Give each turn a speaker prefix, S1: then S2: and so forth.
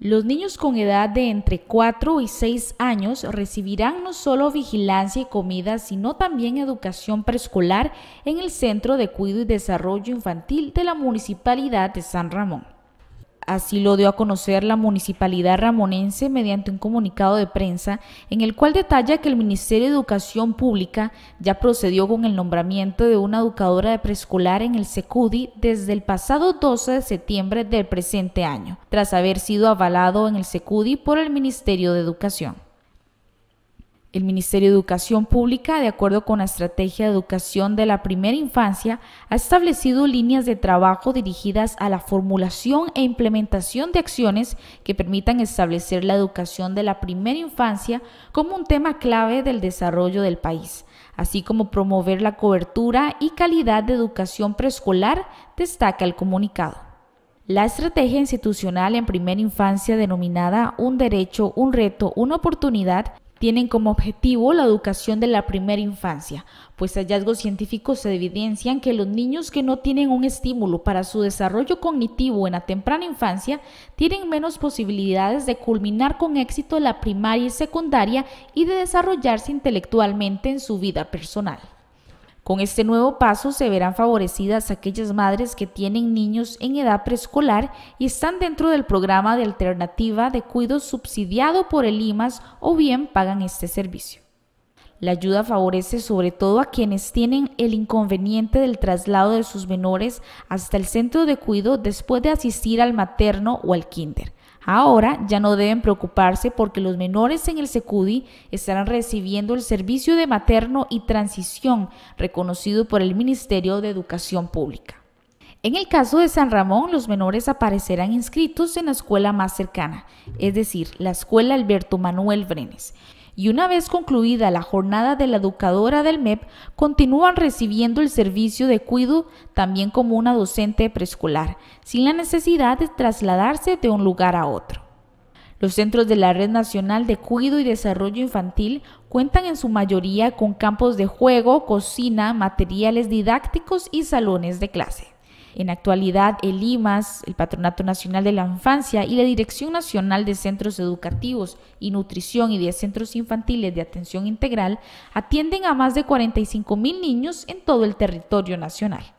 S1: Los niños con edad de entre 4 y 6 años recibirán no solo vigilancia y comida, sino también educación preescolar en el Centro de Cuido y Desarrollo Infantil de la Municipalidad de San Ramón. Así lo dio a conocer la municipalidad ramonense mediante un comunicado de prensa en el cual detalla que el Ministerio de Educación Pública ya procedió con el nombramiento de una educadora de preescolar en el SECUDI desde el pasado 12 de septiembre del presente año, tras haber sido avalado en el SECUDI por el Ministerio de Educación. El Ministerio de Educación Pública, de acuerdo con la Estrategia de Educación de la Primera Infancia, ha establecido líneas de trabajo dirigidas a la formulación e implementación de acciones que permitan establecer la educación de la primera infancia como un tema clave del desarrollo del país, así como promover la cobertura y calidad de educación preescolar, destaca el comunicado. La estrategia institucional en primera infancia denominada Un derecho, un reto, una oportunidad tienen como objetivo la educación de la primera infancia, pues hallazgos científicos evidencian que los niños que no tienen un estímulo para su desarrollo cognitivo en la temprana infancia tienen menos posibilidades de culminar con éxito la primaria y secundaria y de desarrollarse intelectualmente en su vida personal. Con este nuevo paso se verán favorecidas aquellas madres que tienen niños en edad preescolar y están dentro del programa de alternativa de cuido subsidiado por el IMAS o bien pagan este servicio. La ayuda favorece sobre todo a quienes tienen el inconveniente del traslado de sus menores hasta el centro de cuidado después de asistir al materno o al kinder. Ahora ya no deben preocuparse porque los menores en el SECUDI estarán recibiendo el servicio de materno y transición reconocido por el Ministerio de Educación Pública. En el caso de San Ramón, los menores aparecerán inscritos en la escuela más cercana, es decir, la escuela Alberto Manuel Brenes y una vez concluida la jornada de la educadora del MEP, continúan recibiendo el servicio de cuido también como una docente preescolar, sin la necesidad de trasladarse de un lugar a otro. Los centros de la Red Nacional de Cuido y Desarrollo Infantil cuentan en su mayoría con campos de juego, cocina, materiales didácticos y salones de clase. En actualidad, el IMAS, el Patronato Nacional de la Infancia y la Dirección Nacional de Centros Educativos y Nutrición y de Centros Infantiles de Atención Integral atienden a más de 45 mil niños en todo el territorio nacional.